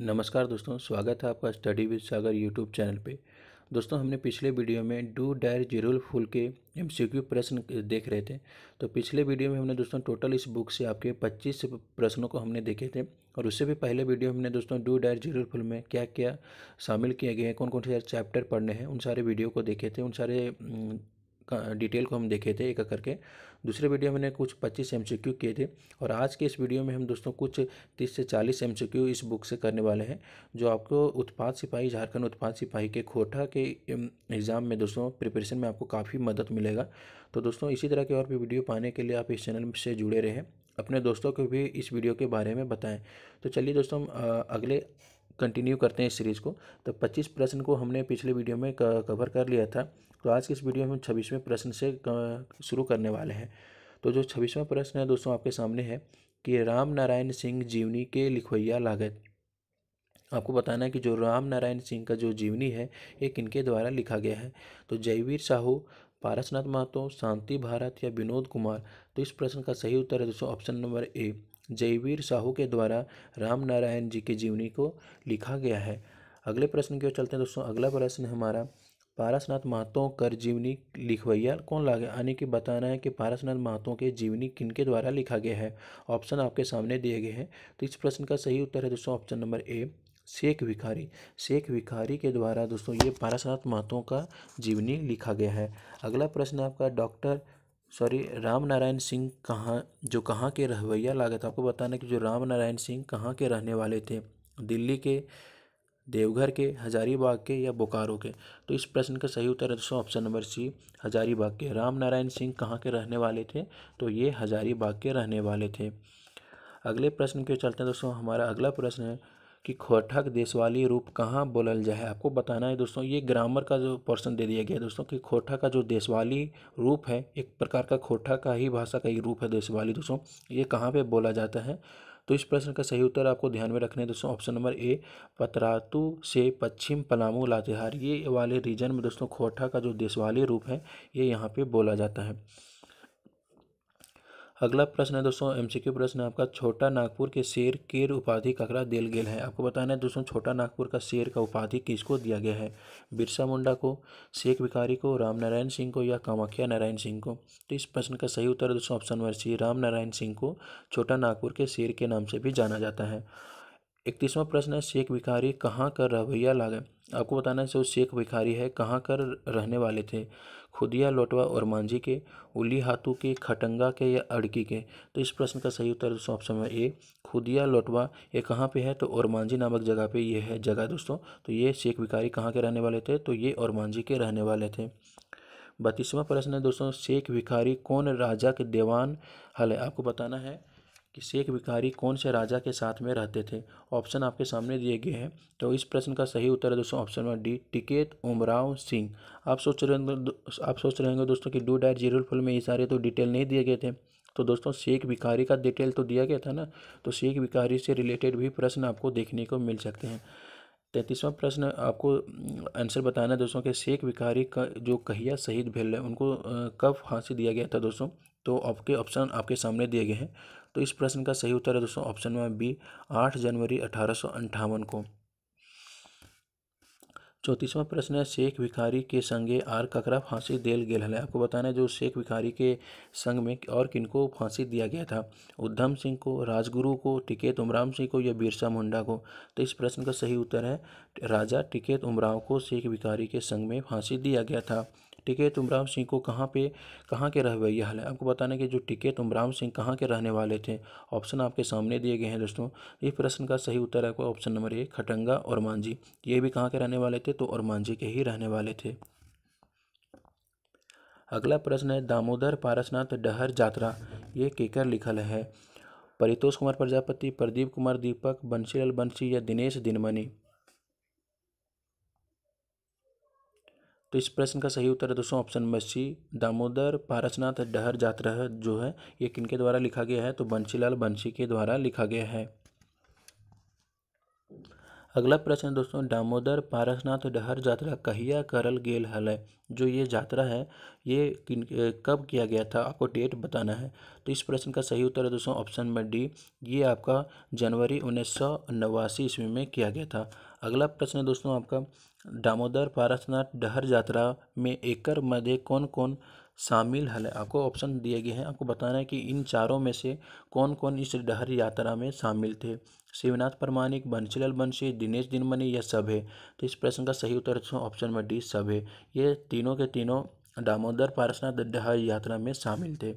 नमस्कार दोस्तों स्वागत है आपका study with Sagar YouTube channel पे दोस्तों हमने पिछले वीडियो में डू डायर जीरोल फुल के एमसीक्यू प्रश्न देख रहे थे तो पिछले वीडियो में हमने दोस्तों टोटल इस बुक से आपके 25 प्रश्नों को हमने देखे थे और उससे भी पहले वीडियो हमने दोस्तों डू डायर जीरोल फुल में क्या क्या शामिल किए गए हैं कौन कौन से चैप्टर पढ़ने हैं उन सारे वीडियो को देखे थे उन सारे डिटेल को हम देखे थे एक एक करके दूसरे वीडियो में मैंने कुछ 25 एम किए थे और आज के इस वीडियो में हम दोस्तों कुछ 30 से 40 एम इस बुक से करने वाले हैं जो आपको उत्पाद सिपाही झारखंड उत्पाद सिपाही के खोटा के एग्ज़ाम में दोस्तों प्रिपरेशन में आपको काफ़ी मदद मिलेगा तो दोस्तों इसी तरह के और भी वीडियो पाने के लिए आप इस चैनल से जुड़े रहें अपने दोस्तों को भी इस वीडियो के बारे में बताएँ तो चलिए दोस्तों अगले कंटिन्यू करते हैं इस सीरीज़ को तो 25 प्रश्न को हमने पिछले वीडियो में कवर कर लिया था तो आज के इस वीडियो में हम छब्बीसवें प्रश्न से शुरू करने वाले हैं तो जो छब्बीसवां प्रश्न है दोस्तों आपके सामने है कि राम नारायण सिंह जीवनी के लिखवैया लागत आपको बताना है कि जो राम नारायण सिंह का जो जीवनी है ये किनके द्वारा लिखा गया है तो जयवीर साहू पारसनाथ महतो शांति भारत या विनोद कुमार तो इस प्रश्न का सही उत्तर है दोस्तों option number A Jayveer Sahu के द्वारा राम नारायण जी के जीवनी को लिखा गया है अगले प्रश्न की ओर चलते हैं दोस्तों अगला प्रश्न हमारा पारसनाथ महतो कर जीवनी लिखवैया कौन लागे यानी कि बताना है कि पारसनाथ महतो के जीवनी किनके द्वारा लिखा गया है ऑप्शन आपके सामने दिए गए हैं तो इस प्रश्न का सही उत्तर है दोस्तों ऑप्शन नंबर ए शेख विखारी शेख विखारी के द्वारा दोस्तों ये पारसनाथ महतो का जीवनी लिखा गया है अगला प्रश्न आपका डॉक्टर सॉरी राम नारायण सिंह कहाँ जो कहाँ के रहवैया लागत था आपको बताना कि जो राम नारायण सिंह कहाँ के रहने वाले थे दिल्ली के देवघर के हजारीबाग के या बोकारो के तो इस प्रश्न का सही उत्तर है दोस्तों ऑप्शन नंबर सी हजारीबाग के राम नारायण सिंह कहाँ के रहने वाले थे तो ये हजारीबाग के रहने वाले थे अगले प्रश्न के चलते हैं दोस्तों हमारा अगला प्रश्न है कि खोठक देशवाली रूप कहाँ बोलल जाए आपको बताना है दोस्तों ये ग्रामर का जो पोर्सन दे दिया गया है दोस्तों कि खोठा का जो देशवाली रूप है एक प्रकार का खोठा का ही भाषा का ही रूप है देशवाली दोस्तों ये कहाँ पे बोला जाता है तो इस प्रश्न का सही उत्तर आपको ध्यान में रखने दोस्तों ऑप्शन नंबर ए पतरातु से पश्चिम पलामू लातेहार ये वाले रीजन में दोस्तों खोटा का जो देशवाली रूप है ये यहाँ पे बोला जाता है अगला प्रश्न है दोस्तों एमसीक्यू प्रश्न है आपका छोटा नागपुर के शेर केर उपाधि ककरा दिल गया है आपको बताना है दोस्तों छोटा नागपुर का शेर का उपाधि किसको दिया गया है बिरसा मुंडा को शेख भिखारी को राम नारायण सिंह को या कामाख्या नारायण सिंह को तो इस प्रश्न का सही उत्तर दोस्तों option number C Ram Narayan Singh को छोटा नागपुर के शेर के नाम से भी जाना जाता है इकतीसवां प्रश्न है शेख भिखारी कहाँ का रवैया लागे आपको बताना है जो शेख भिखारी है कहाँ कर रहने वाले थे खुदिया लोटवा और मांझी के उली हाथू के खटंगा के या अड़की के तो इस प्रश्न का सही उत्तर दोस्तों ऑप्शन में ए खुदिया लोटवा ये कहाँ पे है तो और मांझी नामक जगह पे ये है जगह दोस्तों तो ये शेख भिकारी कहाँ के रहने वाले थे तो ये और मांझी के रहने वाले थे बत्तीसवां प्रश्न है दोस्तों शेख भिखारी कौन राजा के दीवान हल है आपको बताना है कि शेख भिखारी कौन से राजा के साथ में रहते थे ऑप्शन आपके सामने दिए गए हैं तो इस प्रश्न का सही उत्तर है दोस्तों option number D Tiket Umrao Singh आप सोच रहे होंगे आप सोच रहे होंगे दोस्तों कि डू डायर जीरो फुल में ये सारे तो डिटेल नहीं दिए गए थे तो दोस्तों शेख भिखारी का डिटेल तो दिया गया था ना तो शेख भिखारी से रिलेटेड भी प्रश्न आपको देखने को मिल सकते हैं तैंतीसवां प्रश्न आपको आंसर बताना है दोस्तों कि शेख भिखारी का जो कहिया शहीद भेल है उनको कब फांसी दिया गया था दोस्तों तो आपके ऑप्शन आपके सामने दिए गए हैं तो इस प्रश्न का सही उत्तर है दोस्तों ऑप्शन में बी आठ जनवरी अठारह को चौंतीसवां प्रश्न है शेख भिखारी के संगे आर ककरा फांसी दिल गया है आपको बताना है जो शेख भिखारी के संग में और किनको फांसी दिया गया था उद्धम सिंह को राजगुरु को टिकेत उमराम सिंह को या बिरसा मुंडा को तो इस प्रश्न का सही उत्तर है राजा टिकेत उमराव को शेख भिखारी के संग में फांसी दिया गया था टिकेत उमराम सिंह को कहाँ पे कहाँ के रहवैया है आपको बताना कि जो टिकेत उमराम सिंह कहाँ के रहने वाले थे ऑप्शन आपके सामने दिए गए हैं दोस्तों इस प्रश्न का सही उत्तर आपको ऑप्शन नंबर एक खटंगा और मांझी ये भी कहाँ के रहने वाले थे तो और मांझी के ही रहने वाले थे अगला प्रश्न है दामोदर पारसनाथ डहर जात्रा ये केकर लिखल है परितोष कुमार प्रजापति प्रदीप कुमार दीपक बंसीलाल बंसी या दिनेश दिनमणि तो इस प्रश्न का सही उत्तर है दोस्तों option number C Damodar Parasnath Dahar Jatra जो है ये किनके द्वारा लिखा गया है तो बंशीलाल बंशी के द्वारा लिखा गया है अगला प्रश्न दोस्तों दामोदर पारसनाथ डहर यात्रा कहिया करल गेल हल जो ये यात्रा है ये किन कब किया गया था आपको डेट बताना है तो इस प्रश्न का सही उत्तर है दोस्तों ऑप्शन में डी ये आपका जनवरी उन्नीस सौ नवासी ईस्वी में किया गया था अगला प्रश्न है दोस्तों आपका दामोदर पारसनाथ डहर यात्रा में एकर मध्य कौन कौन शामिल है आपको ऑप्शन दिए गए हैं आपको बताना है कि इन चारों में से कौन कौन इस डहर यात्रा में शामिल थे शिवनाथ प्रमाणिक बंशीलाल बंशी दिनेश दिनमणि यह सब है तो इस प्रश्न का सही उत्तर ऑप्शन में डी सब है ये तीनों के तीनों दामोदर पारसनाथ डहर यात्रा में शामिल थे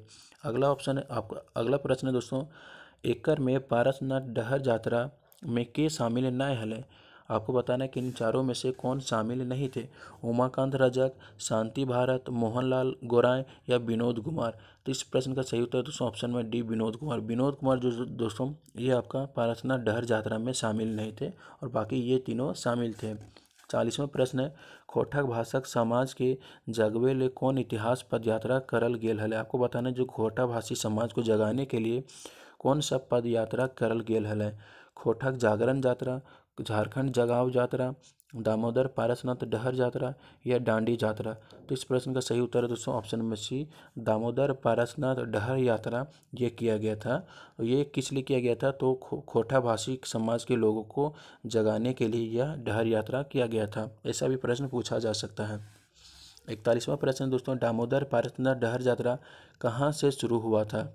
अगला ऑप्शन है आपका अगला प्रश्न है दोस्तों एकर में पारसनाथ डहर यात्रा में के शामिल न हलें आपको बताना है कि इन चारों में से कौन शामिल नहीं थे उमाकांत रजक शांति भारत मोहनलाल गोराय या विनोद कुमार तो इस प्रश्न का सही उत्तर दोस्तों ऑप्शन में डी विनोद कुमार विनोद कुमार जो दोस्तों ये आपका पारसना डहर यात्रा में शामिल नहीं थे और बाकी ये तीनों शामिल थे चालीसवें प्रश्न है खोटक भाषक समाज के जगवे ले कौन इतिहास पदयात्रा करल गेल हल आपको बताना जो खोटा भाषी समाज को जगाने के लिए कौन सा पद यात्रा करल गेल हल खोटक जागरण यात्रा झारखंड जगाव यात्रा दामोदर पारसनाथ डहर यात्रा या डांडी यात्रा तो इस प्रश्न का सही उत्तर है दोस्तों option number C Damodar Parasnath Dahar Yatra ये किया गया था ये किस लिए किया गया था तो खो, खोटा भाषी समाज के लोगों को जगाने के लिए यह डहर यात्रा किया गया था ऐसा भी प्रश्न पूछा जा सकता है इकतालीसवां प्रश्न दोस्तों दामोदर पारसनाथ डहर यात्रा कहाँ से शुरू हुआ था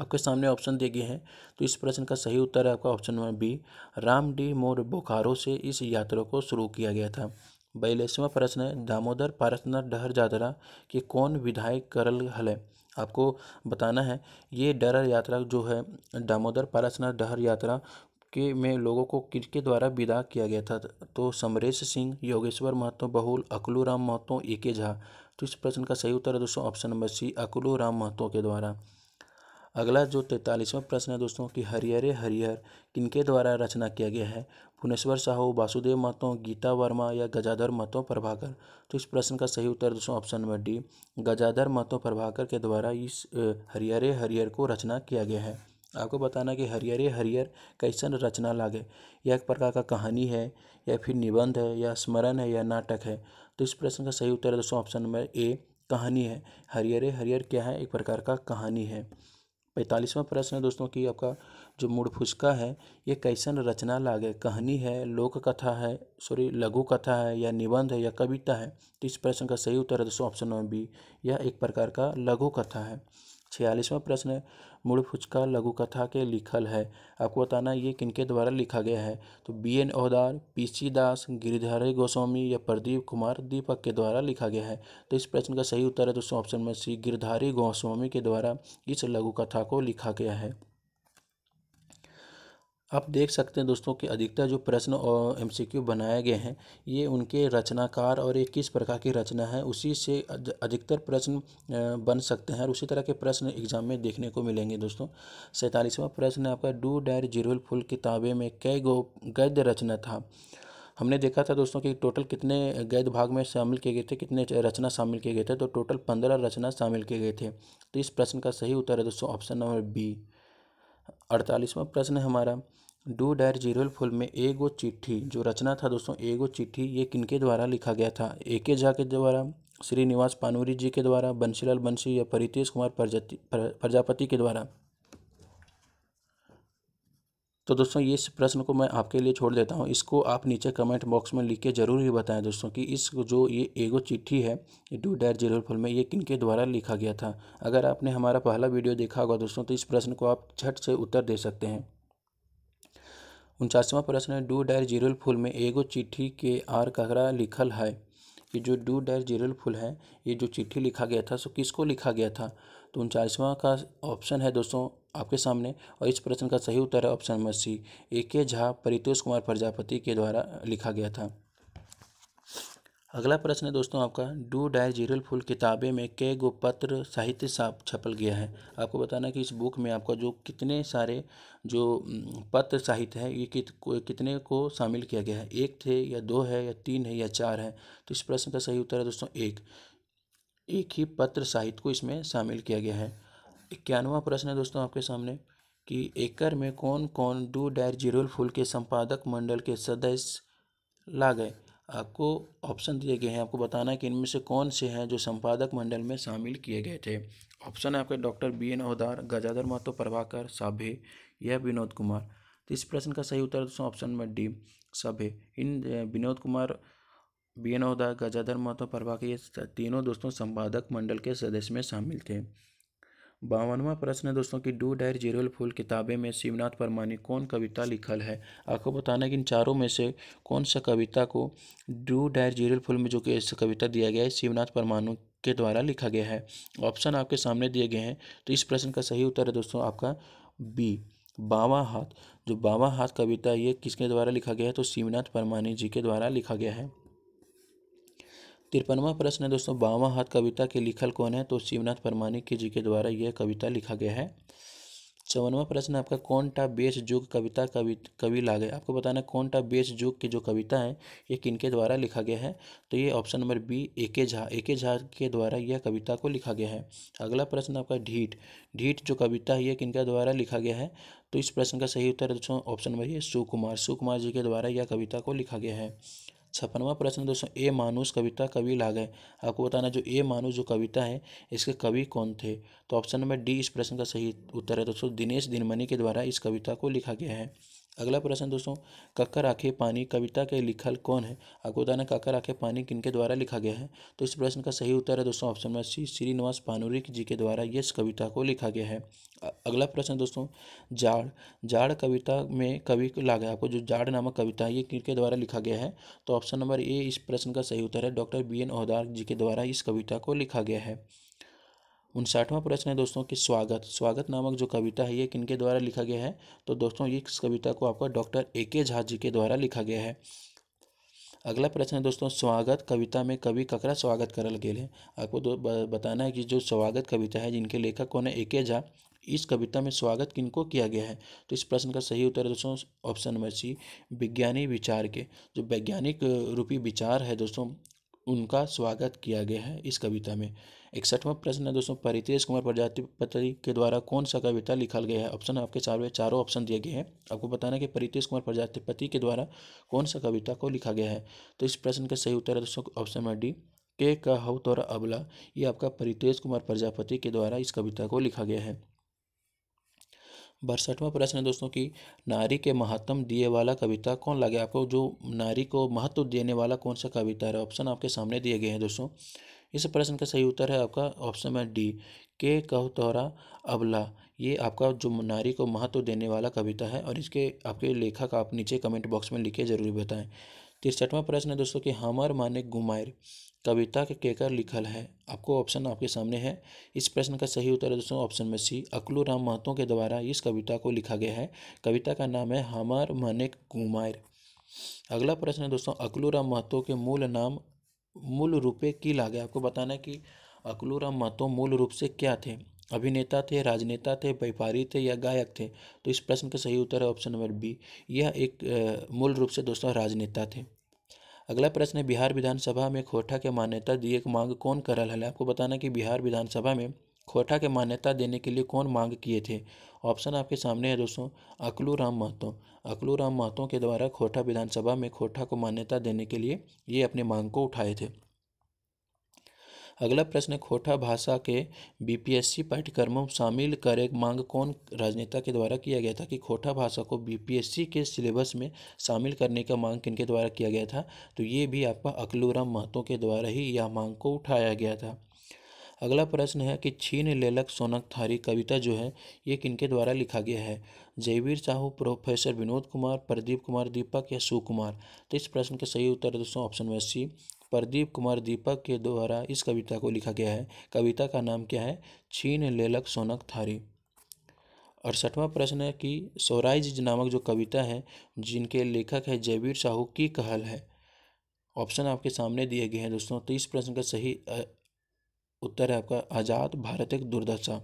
आपके सामने ऑप्शन दिए गए हैं तो इस प्रश्न का सही उत्तर है आपका option number B Ram D मोर बोखारो से इस यात्रा को शुरू किया गया था बयालीसवा प्रश्न है दामोदर पारसनाथ डहर जादरा के कौन विधायक करल हल आपको बताना है ये डर यात्रा जो है दामोदर पारसनाथ डहर यात्रा के में लोगों को किसके द्वारा विदा किया गया था तो समरेश सिंह योगेश्वर महतो बहुल अकलू राम महतो ए के झा तो इस प्रश्न का सही उत्तर है दोस्तों option number C Aklu Ram Mahto के द्वारा अगला जो तैंतालीसवां प्रश्न है दोस्तों कि हरियरे हरिहर किनके द्वारा रचना किया गया है भुवनेश्वर साहू वासुदेव महतो गीता वर्मा या गजाधर महतो प्रभाकर तो इस प्रश्न का सही उत्तर दोस्तों option number D Gajadhar Mahto Prabhakar के द्वारा इस हरियरे हरिहर को रचना किया गया है आपको बताना कि हरियरे हरियर कैसन रचना लागे या एक प्रकार का कहानी है या फिर निबंध है या स्मरण है या नाटक है तो इस प्रश्न का सही उत्तर है दोस्तों ऑप्शन नंबर ए कहानी है हरियरे हरियर क्या है एक प्रकार का कहानी है पैंतालीसवां प्रश्न है दोस्तों कि आपका जो मुड़फुसका है ये कैसन रचना लागे कहानी है लोक कथा है सॉरी लघु कथा है या निबंध है या कविता है तो इस प्रश्न का सही उत्तर है दोस्तों ऑप्शन नंबर बी यह एक प्रकार का लघु कथा है छियालीसवां प्रश्न है मूल फुचका लघु कथा के लिखल है आपको बताना ये किनके द्वारा लिखा गया है तो B N Ohdar P C Das Giridhari Goswami या प्रदीप कुमार दीपक के द्वारा लिखा गया है तो इस प्रश्न का सही उत्तर है दोस्तों ऑप्शन में सी गिरधारी गोस्वामी के द्वारा इस लघु कथा को लिखा गया है आप देख सकते हैं दोस्तों कि अधिकतर जो प्रश्न और एम बनाए गए हैं ये उनके रचनाकार और ये किस प्रकार की रचना है उसी से अधिकतर प्रश्न बन सकते हैं और उसी तरह के प्रश्न एग्जाम में देखने को मिलेंगे दोस्तों सैंतालीसवां प्रश्न आपका डू डायर जीरोल फुल किताबे में कै गो गद्य रचना था हमने देखा था दोस्तों कि टोटल कितने गैद भाग में शामिल किए गए थे कितने रचना शामिल किए गए थे तो टोटल पंद्रह रचना शामिल किए गए थे तो इस प्रश्न का सही उत्तर है दोस्तों ऑप्शन नंबर बी अड़तालीसवां प्रश्न है हमारा डू डायर जीरोल फुल में एगो चिट्ठी जो रचना था दोस्तों एगो चिट्ठी ये किनके द्वारा लिखा गया था ए के झा के द्वारा श्रीनिवास पानूरी जी के द्वारा बंसीलाल बंशी या परितेश कुमार प्रजाति प्रजापति के द्वारा तो दोस्तों ये इस प्रश्न को मैं आपके लिए छोड़ देता हूँ इसको आप नीचे कमेंट बॉक्स में लिख के ज़रूर ही बताएं दोस्तों कि इस जो ये एगो चिट्ठी है डू डायर जीरो फुल में ये किनके द्वारा लिखा गया था अगर आपने हमारा पहला वीडियो देखा होगा दोस्तों तो इस प्रश्न को आप छठ से उत्तर दे सकते हैं उनचासवा प्रश्न है डू डायर जीरोल फूल में एगो चिट्ठी के आर ककरा लिखल है ये जो डू डायर जीरोल फूल है ये जो चिट्ठी लिखा गया था सो किसको लिखा गया था तो उनचासवा का ऑप्शन है दोस्तों आपके सामने और इस प्रश्न का सही उत्तर है ऑप्शन नंबर सी ए के झा परितोष कुमार प्रजापति के द्वारा लिखा गया था अगला प्रश्न है दोस्तों आपका डू डायर डायजीरल फुल किताबें में कै गो पत्र साहित्य साप छपल गया है आपको बताना कि इस बुक में आपका जो कितने सारे जो पत्र साहित्य है ये कित कितने को शामिल किया गया है एक थे या दो है या तीन है या चार है तो इस प्रश्न का सही उत्तर है दोस्तों एक एक ही पत्र साहित्य को इसमें शामिल किया गया है इक्यानवा प्रश्न है दोस्तों आपके सामने कि एकर में कौन कौन डू डायर जीरोल फुल के संपादक मंडल के सदस्य ला गए आपको ऑप्शन दिए गए हैं आपको बताना है कि इनमें से कौन से हैं जो संपादक मंडल में शामिल किए गए थे ऑप्शन है आपके doctor B N Ohdar Gajadhar Mahto Prabhakar साभे या विनोद कुमार तो इस प्रश्न का सही उत्तर दोस्तों ऑप्शन में डी सभे इन विनोद कुमार बी एन ओहदार गजाधर महतो प्रभाकर ये तीनों दोस्तों संपादक मंडल के सदस्य में शामिल थे बावनवा प्रश्न है दोस्तों कि डू डायर जीरोल फूल किताबें में शिवनाथ परमानी कौन कविता लिखल है आपको बताना है कि इन चारों में से कौन सा कविता को डू डायर जीरोल फूल में जो कि कविता दिया गया है शिवनाथ परमानु के द्वारा लिखा गया है ऑप्शन आपके सामने दिए गए हैं तो इस प्रश्न का सही उत्तर है दोस्तों आपका बी बावा हाथ जो बावा हाथ कविता ये किसके द्वारा लिखा गया है तो शिवनाथ परमानी जी के द्वारा लिखा गया है तिरपनवा प्रश्न है दोस्तों बावा हाथ कविता के लिखल कौन है तो शिवनाथ परमाणिक के जी के द्वारा यह कविता लिखा गया है चौवनवा प्रश्न आपका कौन टा बेस जुग कविता कवि कवि लागे आपको बताना कौन टा बेस जुग की जो कविता है ये किनके द्वारा लिखा गया है तो ये ऑप्शन नंबर बी ए के झा ए के झा के द्वारा यह कविता को लिखा गया है अगला प्रश्न आपका ढीठ ढीठ जो कविता है ये किनके द्वारा लिखा गया है तो इस प्रश्न का सही उत्तर दोस्तों ऑप्शन नंबर ये सुकुमार सुकुमार जी के द्वारा यह कविता को लिखा गया है छप्पनवा प्रश्न दोस्तों ए मानूस कविता कवि ला गए आपको बताना जो ए मानूस जो कविता है इसके कवि कौन थे तो ऑप्शन नंबर डी इस प्रश्न का सही उत्तर है दोस्तों दिनेश दिनमणि के द्वारा इस कविता को लिखा गया है अगला प्रश्न दोस्तों कक्कर आखे पानी कविता के लिखल कौन है आपको बताना कक्कर आखे पानी किनके द्वारा लिखा गया है तो इस प्रश्न का सही उत्तर है दोस्तों option number C Shrinivas Panurik ji के द्वारा यस कविता को लिखा गया है अगला प्रश्न दोस्तों जाड़ जाड़ कविता में कवि को आपको जो जाड़ नामक कविता है ये किनके द्वारा लिखा गया है तो ऑप्शन नंबर ए इस प्रश्न का सही उत्तर है doctor B N Ohdar ji के द्वारा इस कविता को लिखा गया है उनसाठवां प्रश्न है दोस्तों कि स्वागत स्वागत नामक जो कविता है ये किनके द्वारा लिखा गया है तो दोस्तों इस कविता को आपका डॉक्टर ए के झा जी के द्वारा लिखा गया है अगला प्रश्न है दोस्तों स्वागत कविता में कवि ककरा स्वागत करल गए है आपको दो बताना है कि जो स्वागत कविता है जिनके लेखक कौन है ए के झा इस कविता में स्वागत किनको किया गया है तो इस प्रश्न का सही उत्तर दोस्तों ऑप्शन नंबर सी विज्ञानी विचार के जो वैज्ञानिक रूपी विचार है दोस्तों उनका स्वागत किया गया है इस कविता में इकसठवां प्रश्न है दोस्तों परितेश कुमार प्रजापति के द्वारा कौन सा कविता लिखा गया है ऑप्शन आपके सामने चारों ऑप्शन दिए गए हैं आपको बताना है कि परितेश कुमार प्रजापति के द्वारा कौन सा कविता को लिखा गया है तो इस प्रश्न का सही उत्तर है दोस्तों ऑप्शन नंबर डी के कहो तोरा अबला ये आपका परितेश कुमार प्रजापति के द्वारा इस कविता को लिखा गया है बरसठवा प्रश्न है दोस्तों कि नारी के महत्व दिए वाला कविता कौन लगे आपको जो नारी को महत्व देने वाला कौन सा कविता है ऑप्शन आपके सामने दिए गए हैं दोस्तों इस प्रश्न का सही उत्तर है आपका ऑप्शन नंबर डी के कहो तोरा अबला ये आपका जो नारी को महत्व देने वाला कविता है और इसके आपके लेखक आप नीचे कमेंट बॉक्स में लिखे जरूर बताएं तिरसठवा प्रश्न है दोस्तों कि हमर माने गुमायर कविता के केकर लिखल है आपको ऑप्शन आपके सामने है इस प्रश्न का सही उत्तर है दोस्तों ऑप्शन में सी अकलू राम महतो के द्वारा इस कविता को लिखा गया है कविता का नाम है हमार मनिक कुमार अगला प्रश्न है दोस्तों अकलू राम महतो के मूल नाम मूल रूपे की लागे आपको बताना है कि अकलूर और महतो मूल रूप से क्या थे अभिनेता थे राजनेता थे व्यापारी थे या गायक थे तो इस प्रश्न का सही उत्तर है ऑप्शन नंबर बी यह एक मूल रूप से दोस्तों राजनेता थे अगला प्रश्न है बिहार विधानसभा में खोटा के मान्यता दिए एक मांग कौन करल है आपको बताना कि बिहार विधानसभा में खोटा के मान्यता देने के लिए कौन मांग किए थे ऑप्शन आपके सामने है दोस्तों अकलू राम महतो अकलू राम महतो के द्वारा खोटा विधानसभा में खोटा को मान्यता देने के लिए ये अपने मांग को उठाए थे अगला प्रश्न खोटा भाषा के बीपीएससी पाठ्यक्रमों शामिल करे मांग कौन राजनेता के द्वारा किया गया था कि खोटा भाषा को बीपीएससी के सिलेबस में शामिल करने का मांग किनके द्वारा किया गया था तो ये भी आपका अकलूराम महतो के द्वारा ही यह मांग को उठाया गया था अगला प्रश्न है कि छीन लेलक सोनक थारी कविता जो है ये किनके द्वारा लिखा गया है जयवीर साहू प्रोफेसर विनोद कुमार प्रदीप कुमार दीपक या सुकुमार तो इस प्रश्न का सही उत्तर दोस्तों ऑप्शन में सी प्रदीप कुमार दीपक के द्वारा इस कविता को लिखा गया है कविता का नाम क्या है छीन लेलक सोनक थारी और सठवा प्रश्न है कि सौराइज नामक जो कविता है जिनके लेखक है जयवीर साहू की कहल है ऑप्शन आपके सामने दिए गए हैं दोस्तों तो इस प्रश्न का सही उत्तर है आपका आज़ाद भारत एक दुर्दशा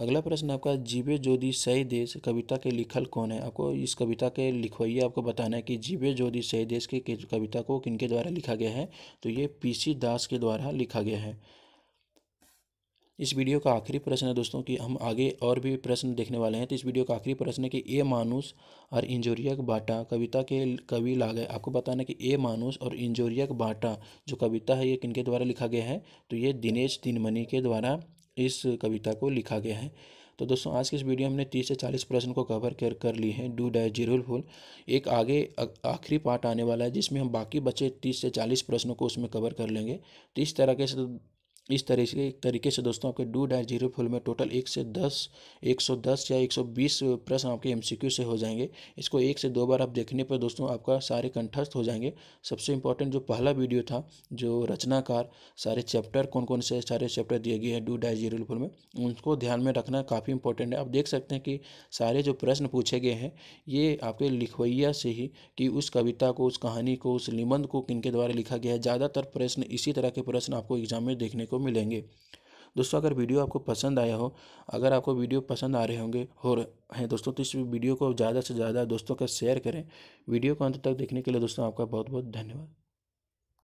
अगला प्रश्न आपका जीवे ज्योति सही देश कविता के लिखल कौन है आपको इस कविता के लिखवाइए आपको बताना है कि जीवे ज्योति सही देश की कविता को किनके द्वारा लिखा गया है तो ये पीसी दास के द्वारा लिखा गया है इस वीडियो का आखिरी प्रश्न है दोस्तों कि हम आगे और भी प्रश्न देखने वाले हैं तो इस वीडियो का आखिरी प्रश्न है कि ए मानुस और इंजोरियक बाटा कविता के कवि ला गए आपको बताना कि ए मानुस और इंजोरियक बाटा जो कविता है ये किनके द्वारा लिखा गया है तो ये दिनेश दिनमणि के द्वारा इस कविता को लिखा गया है तो दोस्तों आज के इस वीडियो हमने तीस से चालीस प्रश्न को कवर कर कर ली है डू डाय जीरोल फुल एक आगे आखिरी पार्ट आने वाला है जिसमें हम बाकी बचे तीस से चालीस प्रश्नों को उसमें कवर कर लेंगे तो इस तरह के इस तरीके तरीके से दोस्तों आपके डू डायर जीरो फुल में टोटल एक से दस एक सौ दस या एक सौ बीस प्रश्न आपके एमसीक्यू से हो जाएंगे इसको एक से दो बार आप देखने पर दोस्तों आपका सारे कंठस्थ हो जाएंगे सबसे इम्पोर्टेंट जो पहला वीडियो था जो रचनाकार सारे चैप्टर कौन कौन से सारे चैप्टर दिए गए हैं डू डायर जीरो फुल में उनको ध्यान में रखना काफ़ी इंपॉर्टेंट है आप देख सकते हैं कि सारे जो प्रश्न पूछे गए हैं ये आपके लिखवैया से ही कि उस कविता को उस कहानी को उस निबंध को किन द्वारा लिखा गया है ज़्यादातर प्रश्न इसी तरह के प्रश्न आपको एग्जाम में देखने को तो मिलेंगे दोस्तों अगर वीडियो आपको पसंद आया हो अगर आपको वीडियो पसंद आ रहे होंगे हो हैं दोस्तों तो इस वीडियो को ज़्यादा से ज़्यादा दोस्तों का शेयर करें वीडियो को अंत तक देखने के लिए दोस्तों आपका बहुत बहुत धन्यवाद